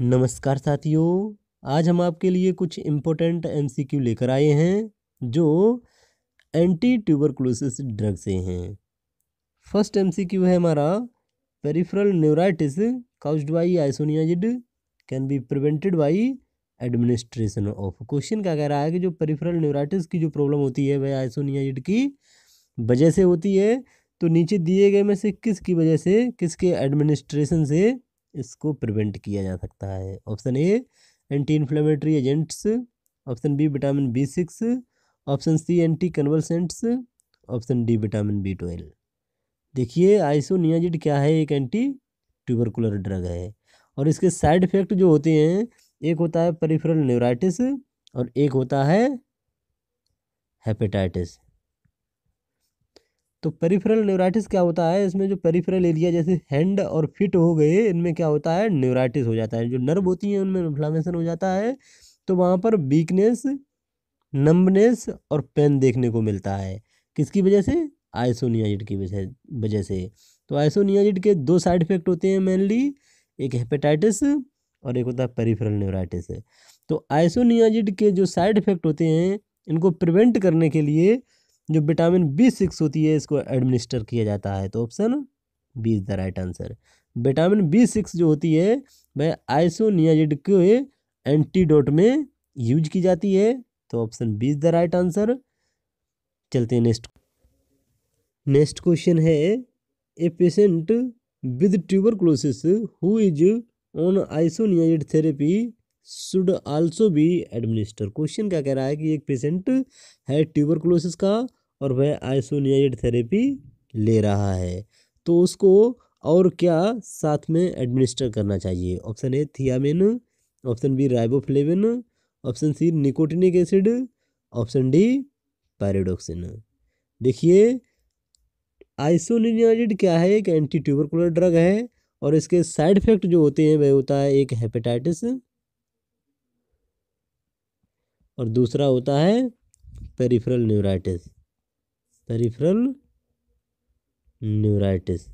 नमस्कार साथियों आज हम आपके लिए कुछ इम्पोर्टेंट एमसीक्यू लेकर आए हैं जो एंटी ट्यूबरकुलोसिस ड्रग से हैं फर्स्ट एम है हमारा peripheral neuritis caused by isoniazid can be prevented by administration of question क्या कह रहा है कि जो पेरिफ्रल न्यूराइटिस की जो प्रॉब्लम होती है वह आइसोनियाजिड की वजह से होती है तो नीचे दिए गए में से किसकी वजह से किसके एडमिनिस्ट्रेशन से इसको प्रिवेंट किया जा सकता है option A anti inflammatory agents option B vitamin B six option C anti convulsants option D vitamin B twelve देखिए आइसोनियाजिड क्या है एक एंटी ट्यूबरकुलर ड्रग है और इसके साइड इफेक्ट जो होते हैं एक होता है परिफरल न्यूराइटिस और एक होता है हेपेटाइटिस तो पेरिफेरल न्यूराइटिस क्या होता है इसमें जो पेरिफेरल एरिया जैसे हैंड और फिट हो गए इनमें क्या होता है न्यूराइटिस हो जाता है जो नर्व होती है उनमें इन्फ्लामेशन हो जाता है तो वहाँ पर वीकनेस नंबनेस और पेन देखने को मिलता है किसकी वजह से आइसोनियाजिड की वजह से तो आइसोनियाजिड के दो साइड इफेक्ट होते हैं मेनली एक हेपेटाइटिस और एक होता है पेरिफेरल न्यूराइटिस तो आइसोनियाजिड के जो साइड इफेक्ट होते हैं इनको प्रिवेंट करने के लिए जो विटामिन बी सिक्स होती है इसको एडमिनिस्टर किया जाता है तो option B is the right answer vitamin B six जो होती है वह आइसोनियाजिड के एंटीडोट में यूज की जाती है तो option B is the right answer चलते हैं नेक्स्ट नेक्स्ट क्वेश्चन है a patient with tuberculosis who is on isoniazid therapy should also be administer question क्या कह रहा है कि एक पेशेंट है ट्यूबर का और वह आइसोनियाइड थेरेपी ले रहा है तो उसको और क्या साथ में एडमिनिस्टर करना चाहिए option A thiamine option B riboflavin option C nicotinic acid option D pyridoxine देखिए आइसोनियाजिड क्या है एक एंटी ट्यूबरकुलर ड्रग है और इसके साइड इफेक्ट जो होते हैं वह होता है एक हेपेटाइटिस और दूसरा होता है पेरिफेरल न्यूराइटिस पेरिफेरल न्यूराइटिस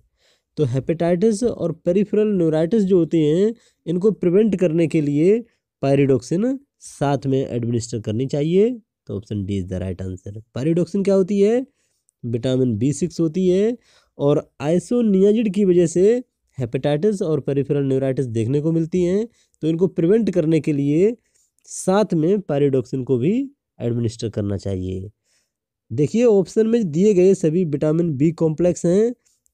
तो हेपेटाइटिस और पेरिफेरल न्यूराइटिस जो होती हैं इनको प्रिवेंट करने के लिए पायरिडोक्सिन साथ में एडमिनिस्टर करनी चाहिए तो option D is the right answer pyridoxine क्या होती है विटामिन बी सिक्स होती है और आइसोनियाजिड की वजह से हेपेटाइटिस और पेरिफेरल न्यूराइटिस देखने को मिलती हैं तो इनको प्रिवेंट करने के लिए साथ में पैरिडोक्सिन को भी एडमिनिस्टर करना चाहिए देखिए ऑप्शन में दिए गए सभी विटामिन बी कॉम्प्लेक्स हैं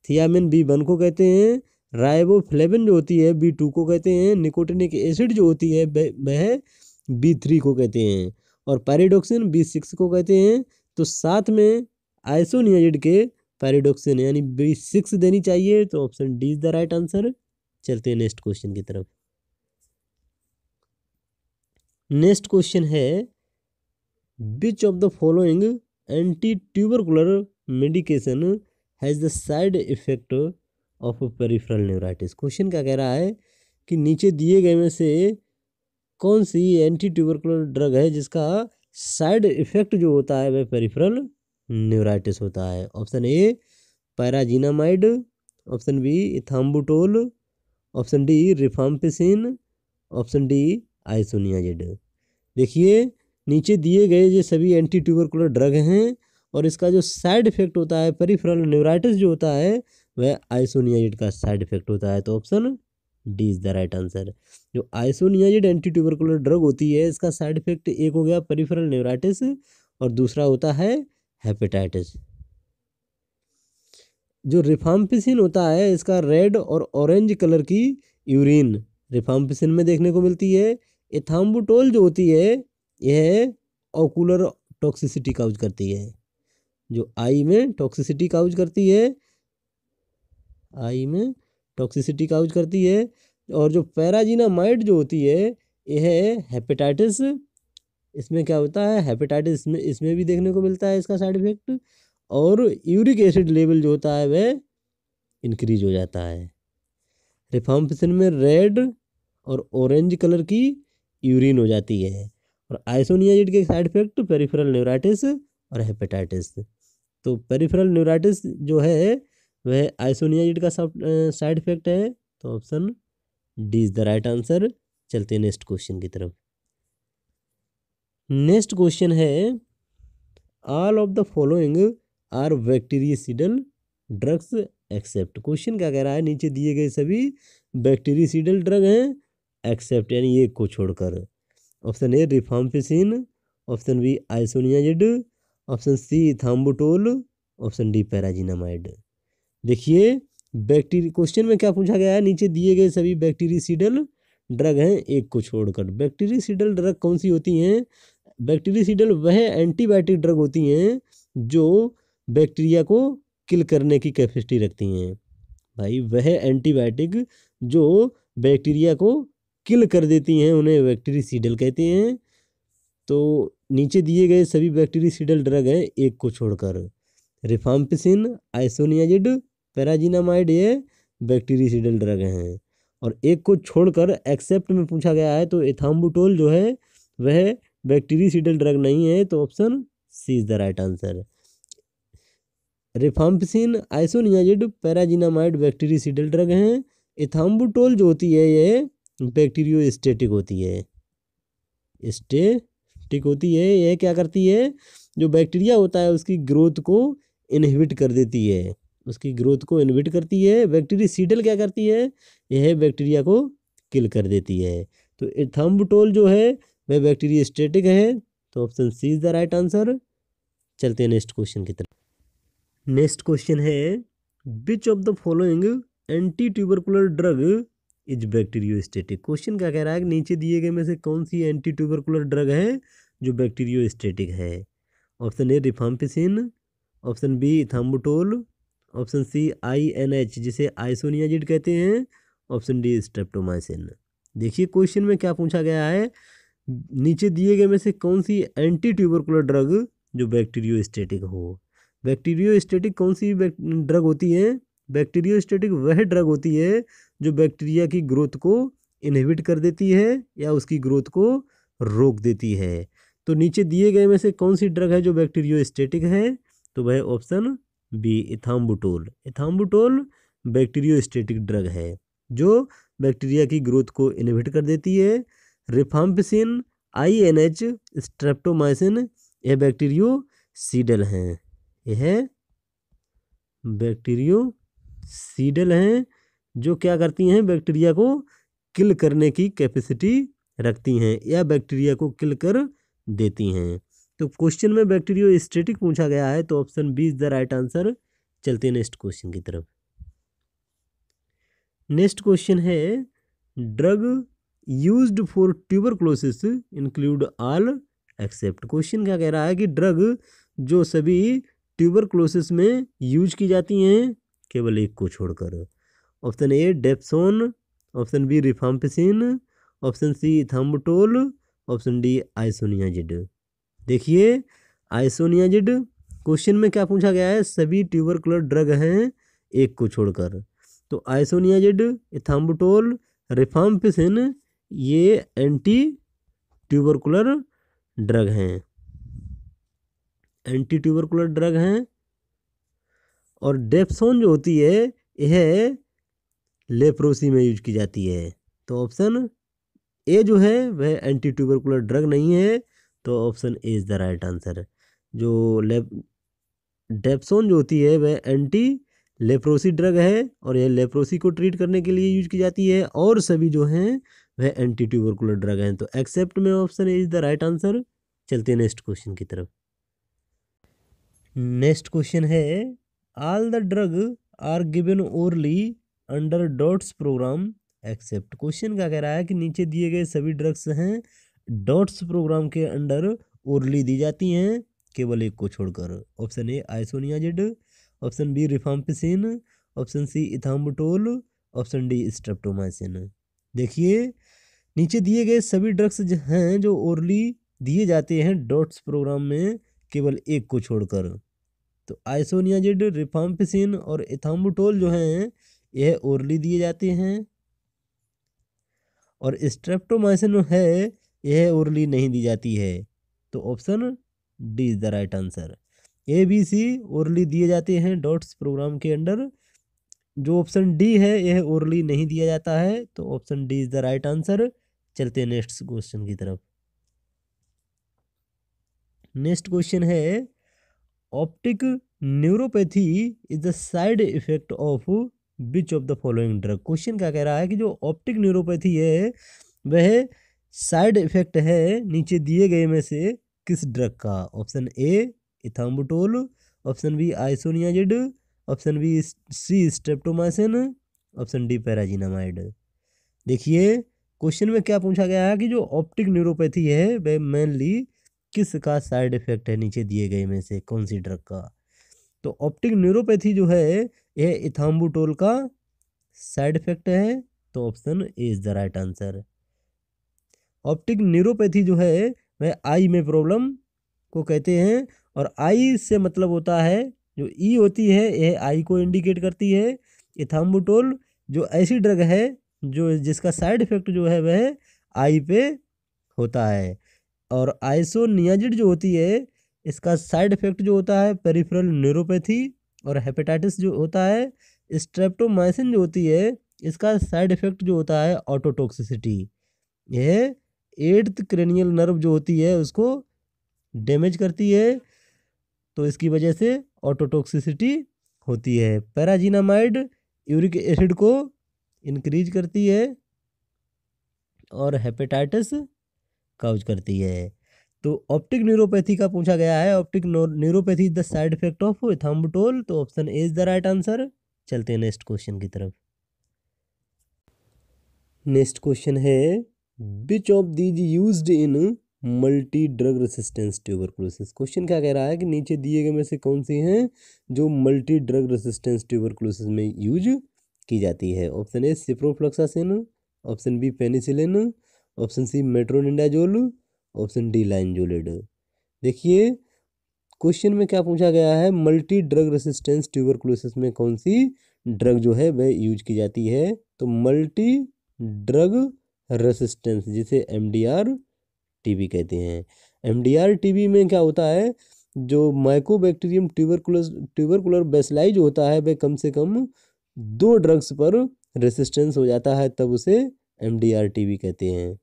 थियामिन बी वन को कहते हैं राइबोफ्लेविन जो होती है बी टू को कहते हैं निकोटिनिक एसिड जो होती है वह बी थ्री को कहते हैं और पैरिडोक्सिन बी सिक्स को कहते हैं तो साथ में आइसोनियाजिड के पैरिडोक्सिन यानी बी सिक्स देनी चाहिए तो option D is the right answer चलते हैं नेक्स्ट क्वेश्चन की तरफ नेक्स्ट क्वेश्चन है which of the following anti tubercular medication has the side effect of peripheral neuritis question क्या कह रहा है कि नीचे दिए गए में से कौन सी एंटी ट्यूबरकुलर ड्रग है जिसका साइड इफेक्ट जो होता है वह पेरिफेरल न्यूराइटिस होता है option A pyrazinamide option B ethambutol option D rifampicin option D I देखिए नीचे दिए गए ये सभी एंटी ट्यूबरकुलर ड्रग हैं और इसका जो साइड इफेक्ट होता है पेरिफेरल न्यूराइटिस जो होता है वह आइसोनियाजिड का साइड इफेक्ट होता है तो option D is the right answer जो आइसोनियाजिड एंटी ट्यूबरकुलर ड्रग होती है इसका साइड इफेक्ट एक हो गया पेरिफेरल न्यूराइटिस और दूसरा होता है हेपेटाइटिस जो रिफाम्पिसिन होता है इसका रेड और ऑरेंज कलर की यूरिन रिफाम्पिसिन में देखने को मिलती है ये थाम्बुटोल जो होती है यह ओकुलर टॉक्सिसिटी काउज करती है जो आई में टॉक्सिसिटी काउज करती है आई में टॉक्सिसिटी काउज करती है और जो पैराजीनामाइड जो होती है यह हेपेटाइटिस इसमें क्या होता है हेपेटाइटिस इसमें इसमें भी देखने को मिलता है इसका साइड इफेक्ट और यूरिक एसिड लेवल जो होता है वह इंक्रीज हो जाता है रिफाम्पिसिन में रेड और ऑरेंज कलर की यूरिन हो जाती है और आइसोनियाजिड के साइड इफेक्ट तो पेरिफेरल न्यूराइटिस और हेपेटाइटिस तो पेरिफेरल न्यूराइटिस जो है वह आइसोनियाजिड का साइड इफेक्ट है तो option D is the right answer चलते हैं नेक्स्ट क्वेश्चन की तरफ नेक्स्ट क्वेश्चन है all of the following are bactericidal drugs except question क्या कह रहा है नीचे दिए गए सभी बैक्टीरियसीडल ड्रग हैं एक्सेप्ट यानी ये को छोड़कर option A rifampicin option B isoniazid option C ethambutol option D pyrazinamide देखिए बैक्टीरिया क्वेश्चन में क्या पूछा गया है नीचे दिए गए सभी सीडल ड्रग हैं एक को छोड़कर सीडल ड्रग कौन सी होती हैं सीडल वह एंटीबायोटिक ड्रग होती हैं जो बैक्टीरिया को किल करने की कैपेसिटी रखती हैं भाई वह एंटीबायोटिक जो बैक्टीरिया को किल कर देती हैं उन्हें बैक्टीरिसीडल कहते हैं तो नीचे दिए गए सभी बैक्टीरिसीडल ड्रग हैं एक को छोड़कर रिफाम्पिसिन आइसोनियाजिड पैराजिनामाइड ये बैक्टीरिसीडल ड्रग हैं और एक को छोड़कर एक्सेप्ट में पूछा गया है तो एथाम्बुटोल जो है वह बैक्टीरिसीडल ड्रग नहीं है तो option C is the right answer rifampicin isoniazid pyrazinamide bactericidal drug हैं इथाम्बुटोल जो होती है ये बैक्टीरियो स्टेटिक होती है स्टेटिक होती है यह क्या करती है जो बैक्टीरिया होता है उसकी ग्रोथ को इनहिबिट कर देती है उसकी ग्रोथ को इनहिबिट करती है बैक्टीरिया सीडल क्या करती है यह बैक्टीरिया को किल कर देती है तो थम्ब जो है वह बैक्टीरिया स्टेटिक है तो option C is the right answer चलते हैं नेक्स्ट क्वेश्चन की तरफ नेक्स्ट क्वेश्चन है which of the following anti tubercular drug is bacteriostatic question क्या कह रहा है कि नीचे दिए गए में से कौन सी एंटी ट्यूबरकुलर ड्रग है जो बैक्टीरियोस्टेटिक है option A rifampicin option B ethambutol option C I N H जिसे आइसोनियाजिड कहते हैं ऑप्शन डी स्ट्रेप्टोमाइसिन देखिए क्वेश्चन में क्या पूछा गया है नीचे दिए गए में से कौन सी एंटी ट्यूबरकुलर ड्रग जो बैक्टीरियोस्टेटिक हो बैक्टीरियोस्टेटिक कौन सी ड्रग होती है बैक्टीरियोस्टेटिक वह ड्रग होती है जो बैक्टीरिया की ग्रोथ को इनहिबिट कर देती है या उसकी ग्रोथ को रोक देती है तो नीचे दिए गए में से कौन सी ड्रग है जो बैक्टीरियो स्टेटिक है तो वह option B ethambutol ethambutol bacteriostatic drug है जो बैक्टीरिया की ग्रोथ को इनहिबिट कर देती है rifampicin I N H streptomycin यह बैक्टीरियो सीडल हैं यह बैक्टीरियो सीडल हैं जो क्या करती हैं बैक्टीरिया को किल करने की कैपेसिटी रखती हैं या बैक्टीरिया को किल कर देती हैं तो क्वेश्चन में बैक्टीरियो स्टेटिक पूछा गया है तो option B is the right answer चलते हैं नेक्स्ट क्वेश्चन की तरफ नेक्स्ट क्वेश्चन है drug used for tuberculosis include all except question क्या कह रहा है कि ड्रग जो सभी ट्यूबरक्लोसिस में यूज की जाती हैं केवल एक को छोड़कर option A dapsone option B rifampicin option C ethambutol option D isoniazid देखिए आइसोनियाजिड क्वेश्चन में क्या पूछा गया है सभी ट्यूबरकुलर ड्रग हैं एक को छोड़कर तो आइसोनियाजिड थम्बटोल रिफाम्पिसिन ये एंटी ट्यूबरकुलर ड्रग हैं एंटी ट्यूबरकुलर ड्रग हैं और डेप्सोन जो होती है यह लेप्रोसी में यूज की जाती है तो ऑप्शन ए जो है वह एंटी ट्यूबरकुलर ड्रग नहीं है तो option A is the right answer जो लेप डेप्सोन जो होती है वह एंटी लेप्रोसी ड्रग है और यह लेप्रोसी को ट्रीट करने के लिए यूज की जाती है और सभी जो हैं वह एंटी ट्यूबरकुलर ड्रग हैं तो एक्सेप्ट में option A is the right answer चलते हैं नेक्स्ट क्वेश्चन की तरफ नेक्स्ट क्वेश्चन है all the drug are given orally under DOTS programme except question क्या कह रहा है कि नीचे दिए गए सभी ड्रग्स हैं डॉट्स प्रोग्राम के अंडर ओरली दी जाती हैं केवल एक को छोड़कर option A isoniazid option B rifampicin option C ethambutol option D streptomycin देखिए नीचे दिए गए सभी ड्रग्स हैं जो ओरली दिए जाते हैं डॉट्स प्रोग्राम में केवल एक को छोड़कर तो आइसोनियाजिड रिफाम्पिसिन और इथाम्बुटोल जो हैं यह ओरली दिए जाते हैं और स्ट्रेप्टोमाइसिन है यह ओरली नहीं दी जाती है तो option D is the right answer A B C orally दिए जाते हैं डॉट्स प्रोग्राम के अंडर जो ऑप्शन डी है यह ओरली नहीं दिया जाता है तो option D is the right answer चलते हैं नेक्स्ट क्वेश्चन की तरफ नेक्स्ट क्वेश्चन है optic neuropathy is the side effect of which of the following drug question क्या कह रहा है कि जो ऑप्टिक न्यूरोपैथी है वह साइड इफेक्ट है नीचे दिए गए में से किस ड्रग का option A ethambutol option B isoniazid option B C streptomycin option D pyrazinamide देखिए क्वेश्चन में क्या पूछा गया है कि जो ऑप्टिक न्यूरोपैथी है वह मेनली किस का साइड इफेक्ट है नीचे दिए गए में से कौन सी ड्रग का तो ऑप्टिक न्यूरोपैथी जो है ये इथाम्बुटोल का साइड इफेक्ट है तो option A is the right answer optic neuropathy जो है वह आई में प्रॉब्लम को कहते हैं और आई से मतलब होता है जो ई होती है यह आई को इंडिकेट करती है इथाम्बुटोल जो ऐसी ड्रग है जो जिसका साइड इफेक्ट जो है वह आई पे होता है और आइसोनियाजिड जो होती है इसका साइड इफेक्ट जो होता है पेरिफेरल न्यूरोपैथी और हेपेटाइटिस जो होता है स्ट्रेप्टोमाइसिन जो होती है इसका साइड इफेक्ट जो होता है ऑटोटॉक्सिसिटी यह एट्थ क्रेनियल नर्व जो होती है उसको डैमेज करती है तो इसकी वजह से ऑटोटॉक्सिसिटी होती है पैराजीनामाइड यूरिक एसिड को इंक्रीज करती है और हेपेटाइटिस काउज करती है तो ऑप्टिक न्यूरोपैथी का पूछा गया है optic neuropathy is the side effect of ethambutol तो option A is the right answer चलते हैं नेक्स्ट क्वेश्चन की तरफ नेक्स्ट क्वेश्चन है which of these use in multi drug resistance tuberculosis question क्या कह रहा है कि नीचे दिए गए में से कौन सी हैं जो मल्टी ड्रग रेसिस्टेंस ट्यूबरक्लोसिस में यूज की जाती है option A ciprofloxacin option B penicillin option C metronidazole option D linezolid देखिए क्वेश्चन में क्या पूछा गया है मल्टी ड्रग रेसिस्टेंस ट्यूबरकुलोसिस में कौन सी ड्रग जो है वह यूज की जाती है तो मल्टी ड्रग रेसिस्टेंस जिसे एम डी आर टीबी कहते हैं एम डी आर टीबी में क्या होता है जो माइकोबैक्टीरियम ट्यूबरकुलस ट्यूबरकुलर बेसलाई जो होता है वह कम से कम दो ड्रग्स पर रेसिस्टेंस हो जाता है तब उसे एम डी आर कहते हैं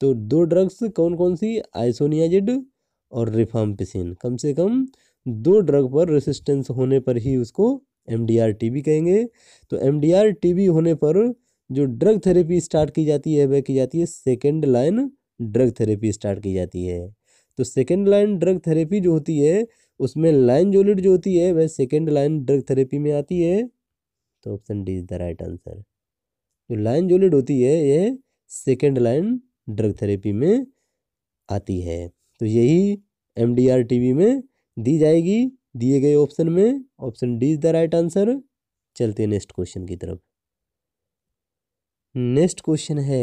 तो दो ड्रग्स कौन कौन सी आइसोनियाजिड और रिफाम्पिसिन कम से कम दो ड्रग पर रेसिस्टेंस होने पर ही उसको M D R T B कहेंगे तो M D R T B होने पर जो ड्रग थेरेपी स्टार्ट की जाती है वह की जाती है second line drug therapy start की जाती है तो सेकेंड लाइन ड्रग थेरेपी जो होती है उसमें लाइन जोलिट जो होती है वह सेकेंड लाइन ड्रग थेरेपी में आती है तो option D is the right answer जो लाइन जोलिट होती है यह सेकेंड लाइन ड्रग थेरेपी में आती है तो यही M D R T B में दी जाएगी दिए गए ऑप्शन में option D is the right answer चलते हैं नेक्स्ट क्वेश्चन की तरफ नेक्स्ट क्वेश्चन है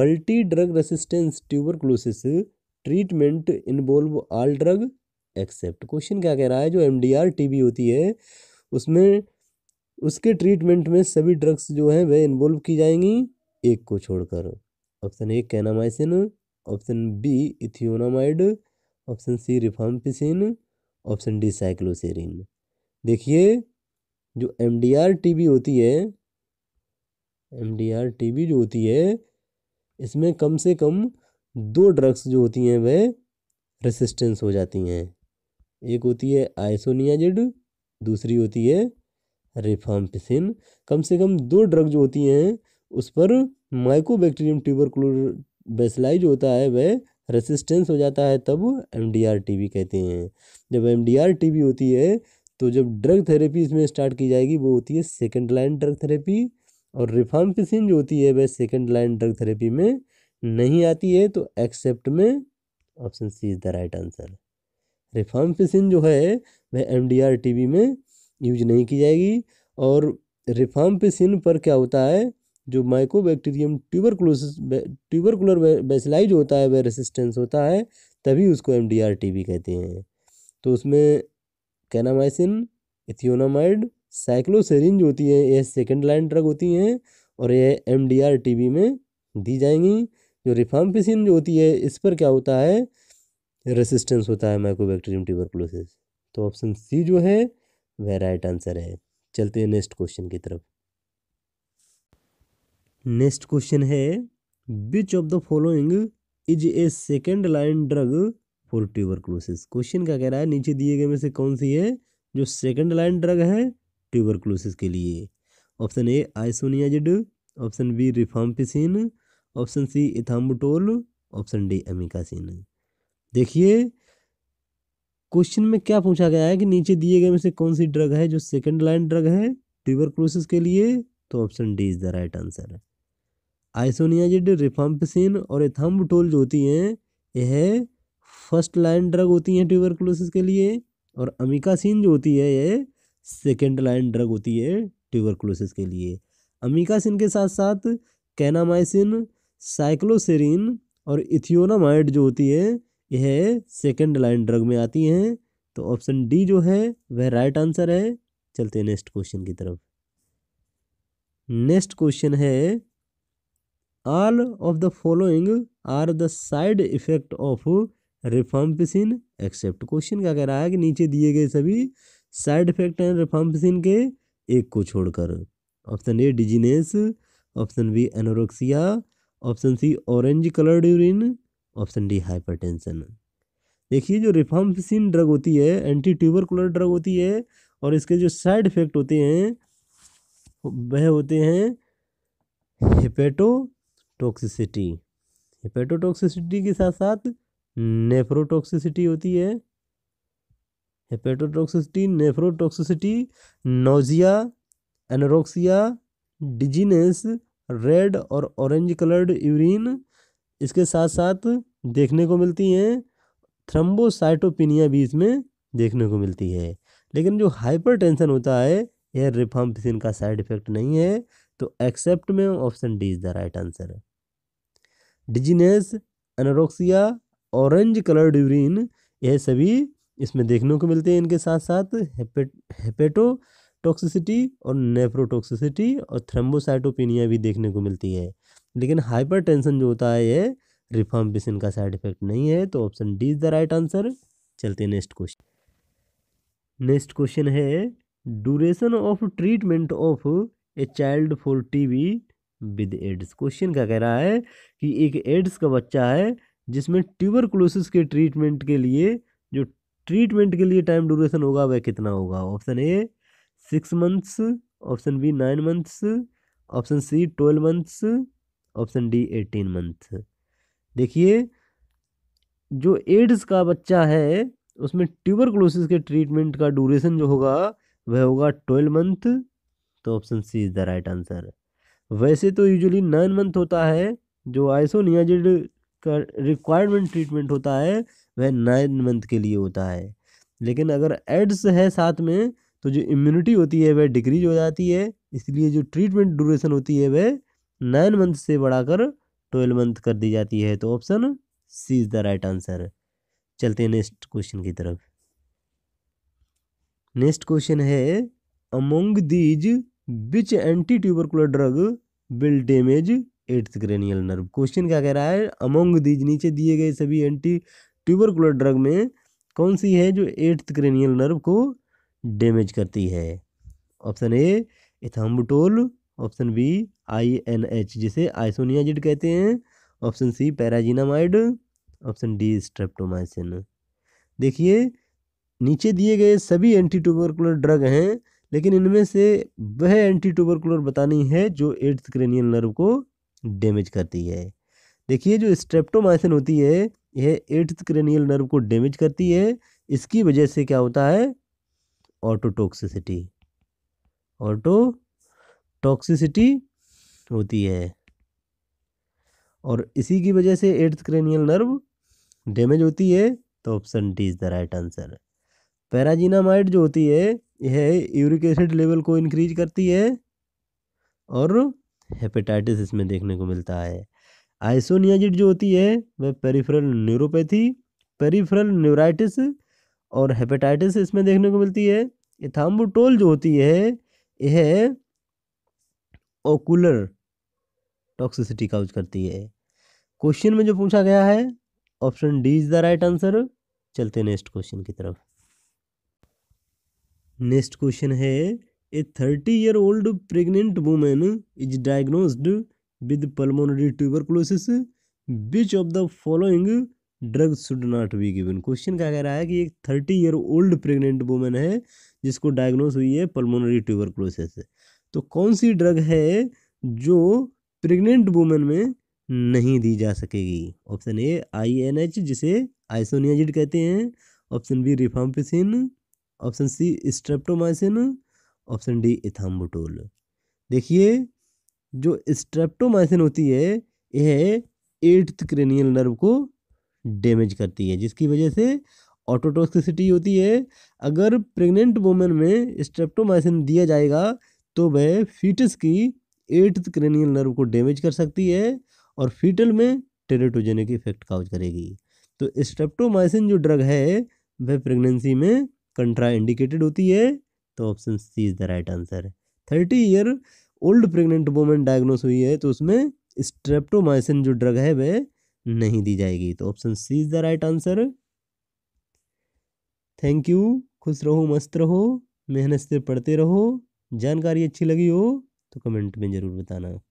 multi drug resistance tuberculosis treatment involve all drug except question क्या कह रहा है जो एम डी आर टी होती है उसमें उसके ट्रीटमेंट में सभी ड्रग्स जो हैं वह इन्वॉल्व की जाएंगी एक को छोड़कर option A kanamycin option B ethionamide option C rifampicin option D cycloserine देखिए जो M D R T B होती है M D R T B जो होती है इसमें कम से कम दो ड्रग्स जो होती हैं वह रेसिस्टेंस हो जाती हैं एक होती है आइसोनियाजिड दूसरी होती है रिफाम्पिसिन कम से कम दो ड्रग जो होती हैं उस पर माइकोबैक्टीरियम ट्यूबरकुलोज बेसलाइज होता है वह रेसिस्टेंस हो जाता है तब M D R T B कहते हैं जब M D R T B होती है तो जब ड्रग थेरेपी इसमें स्टार्ट की जाएगी वो होती है सेकेंड लाइन ड्रग थेरेपी और रिफार्मपिसिन जो होती है वह सेकेंड लाइन ड्रग थेरेपी में नहीं आती है तो एक्सेप्ट में option C is the right answer rifampicin जो है वह M D R T B में यूज नहीं की जाएगी और रिफार्मपिसिन पर क्या होता है जो माइकोबैक्टीरियम ट्यूबरकुलोसिस ट्यूबरकुलर बेसिलाइज होता है वह रेसिस्टेंस होता है तभी उसको एम भी कहते हैं तो उसमें कैनामाइसिन इथियोनामाइड साइक्लोसेरिन जो होती है यह सेकेंड लाइन ड्रग होती हैं और यह एम डी में दी जाएंगी जो रिफाम्पिसिन जो होती है इस पर क्या होता है रेसिस्टेंस होता है माइकोबैक्टीरियम ट्यूबरकुलोसिस तो ऑप्शन सी जो है वह राइट आंसर है चलते हैं नेक्स्ट क्वेश्चन की तरफ नेक्स्ट क्वेश्चन है which of the following is a second line drug for tuberculosis question क्या कह रहा है नीचे दिए गए में से कौन सी है जो सेकेंड लाइन ड्रग है ट्यूबरक्लोसिस के लिए option A isoniazid option B rifampicin option C ethambutol option D amikacin देखिए क्वेश्चन में क्या पूछा गया है कि नीचे दिए गए में से कौन सी ड्रग है जो सेकेंड लाइन ड्रग है ट्यूबरक्लोसिस के लिए तो option D is the right answer है आइसोनियाजिड रिफाम्पसिन और एथम्बटोल जो होती हैं यह फर्स्ट लाइन ड्रग होती हैं ट्यूबरकुलोसिस के लिए और अमिकासिन जो होती है यह सेकेंड लाइन ड्रग होती है ट्यूबरकुलोसिस के लिए अमिकासिन के साथ साथ कैनामाइसिन साइक्लोसेरिन और इथियोनामाइड जो होती है यह सेकेंड लाइन ड्रग में आती हैं तो ऑप्शन डी जो है वह राइट आंसर है चलते हैं नेक्स्ट क्वेश्चन की तरफ नेक्स्ट क्वेश्चन है all of the following are the side effect of rifampicin except question क्या कह रहा है कि नीचे दिए गए सभी साइड इफेक्ट हैं रिफाम्पिसिन के एक को छोड़कर option A dizziness option B anorexia option C orange coloured urine option D hypertension देखिए जो रिफाम्पिसिन ड्रग होती है एंटी ट्यूबर कलर ड्रग होती है और इसके जो साइड इफेक्ट होते हैं वह होते हैं हिपेटो हेपेटोटॉक्सिसिटी हेपेटोटॉक्सिसिटी के साथ साथ नेफ्रोटॉक्सिसिटी होती है hepatotoxicity nephrotoxicity nausea anorexia dizziness red और ऑरेंज कलर्ड यूरिन इसके साथ साथ देखने को मिलती हैं थ्रम्बोसाइटोपिनिया भी इसमें देखने को मिलती है लेकिन जो हाइपरटेंशन होता है यह रिफाम्पिसिन का साइड इफेक्ट नहीं है तो एक्सेप्ट में option D is the right answer है dizziness anorexia orange coloured urine यह सभी इसमें देखने को मिलते हैं इनके साथ साथ हेपेटो टॉक्सिसिटी और नेफ्रोटॉक्सिसिटी और थ्रम्बोसाइटोपिनिया भी देखने को मिलती है लेकिन हाइपरटेंशन जो होता है ये रिफॉर्म का साइड इफेक्ट नहीं है तो option D is the right answer चलते नेक्स्ट क्वेश्चन नेक्स्ट क्वेश्चन है duration of treatment of a child for TB with AIDS question क्या कह रहा है कि एक एड्स का बच्चा है जिसमें ट्यूबर के ट्रीटमेंट के लिए जो ट्रीटमेंट के लिए टाइम ड्यूरेशन होगा वह कितना होगा option A six months option B nine months option C twelve months option D eighteen month देखिए जो एड्स का बच्चा है उसमें ट्यूबर के ट्रीटमेंट का ड्यूरेशन जो होगा वह होगा ट्वेल्व मंथ तो option C is the right answer वैसे तो यूजुअली नाइन मंथ होता है जो आइसोनियाजिड का रिक्वायरमेंट ट्रीटमेंट होता है वह नाइन मंथ के लिए होता है लेकिन अगर एड्स है साथ में तो जो इम्यूनिटी होती है वह डिक्रीज हो जाती है इसलिए जो ट्रीटमेंट ड्यूरेशन होती है वह नाइन मंथ से बढ़ाकर ट्वेल्व मंथ कर दी जाती है तो option C is the right answer चलते हैं नेक्स्ट क्वेश्चन की तरफ नेक्स्ट क्वेश्चन है among these which anti tubercular drug will damage eighth cranial nerve question क्या कह रहा है अमोंग दीज नीचे दिए गए सभी एंटी ट्यूबरकुलर ड्रग में कौन सी है जो एट्थ क्रेनियल नर्व को डैमेज करती है option A ethambutol option B I N H जिसे आइसोनियाजिड कहते हैं option C pyrazinamide option D streptomycin देखिए नीचे दिए गए सभी एंटी ट्यूबरकुलर ड्रग हैं लेकिन इनमें से वह एंटी ट्यूबरकुलर बतानी है जो एड्स क्रेनियल नर्व को डैमेज करती है देखिए जो स्ट्रेप्टोमाइसिन होती है यह एड्स क्रेनियल नर्व को डैमेज करती है इसकी वजह से क्या होता है ऑटोटॉक्सिसिटी ऑटो टॉक्सिसिटी होती है और इसी की वजह से एट्थ क्रेनियल नर्व डैमेज होती है तो option D is the right answer pyrazinamide जो होती है यह यूरिक एसिड लेवल को इंक्रीज करती है और हेपेटाइटिस इसमें देखने को मिलता है आइसोनियाजिट जो होती है वह पेरिफेरल न्यूरोपैथी पेरिफेरल न्यूराइटिस और हेपेटाइटिस इसमें देखने को मिलती है इथाम्बुटोल जो होती है यह ओकुलर टॉक्सिसिटी काउज करती है क्वेश्चन में जो पूछा गया है option D is the right answer चलते नेक्स्ट क्वेश्चन की तरफ नेक्स्ट क्वेश्चन है a thirty year old pregnant women is diagnosed with pulmonary tuberculosis which of the following drug should not be given question क्या कह रहा है कि एक thirty year old pregnant women है जिसको डायग्नोस हुई है पल्मोनरी ट्यूबरकुलोसिस तो कौन सी ड्रग है जो प्रेग्नेंट वुमेन में नहीं दी जा सकेगी option A I N H जिसे आइसोनियाजिड कहते हैं option B rifampicin option C streptomycin option D ethambutol देखिए जो स्ट्रेप्टोमाइसिन होती है यह एट्थ क्रेनियल नर्व को डैमेज करती है जिसकी वजह से ऑटोटॉक्सिसिटी होती है अगर प्रेग्नेंट वोमेन में स्ट्रेप्टोमाइसिन दिया जाएगा तो वह फीटस की एट्थ क्रेनियल नर्व को डैमेज कर सकती है और फीटल में टेरेटोजेनिक इफेक्ट काउज करेगी तो स्ट्रेप्टोमाइसिन जो ड्रग है वह प्रेगनेंसी में कंट्रा इंडिकेटेड होती है तो option C is the right answer thirty year old pregnant women diagnose हुई है तो उसमें स्ट्रेप्टोमाइसिन जो ड्रग है वह नहीं दी जाएगी तो option C is the right answer thank you खुश रहो मस्त रहो मेहनत से पढ़ते रहो जानकारी अच्छी लगी हो तो कमेंट में ज़रूर बताना